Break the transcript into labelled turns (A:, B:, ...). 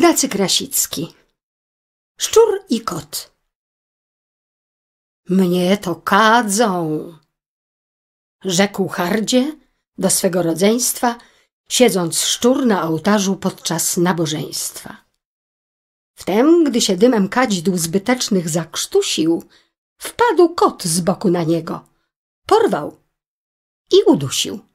A: Ignacy Krasicki Szczur i kot Mnie to kadzą,
B: rzekł Hardzie do swego rodzeństwa, siedząc szczur na ołtarzu podczas nabożeństwa. Wtem, gdy się dymem kadzidł zbytecznych zakrztusił, wpadł kot z boku na niego,
A: porwał i udusił.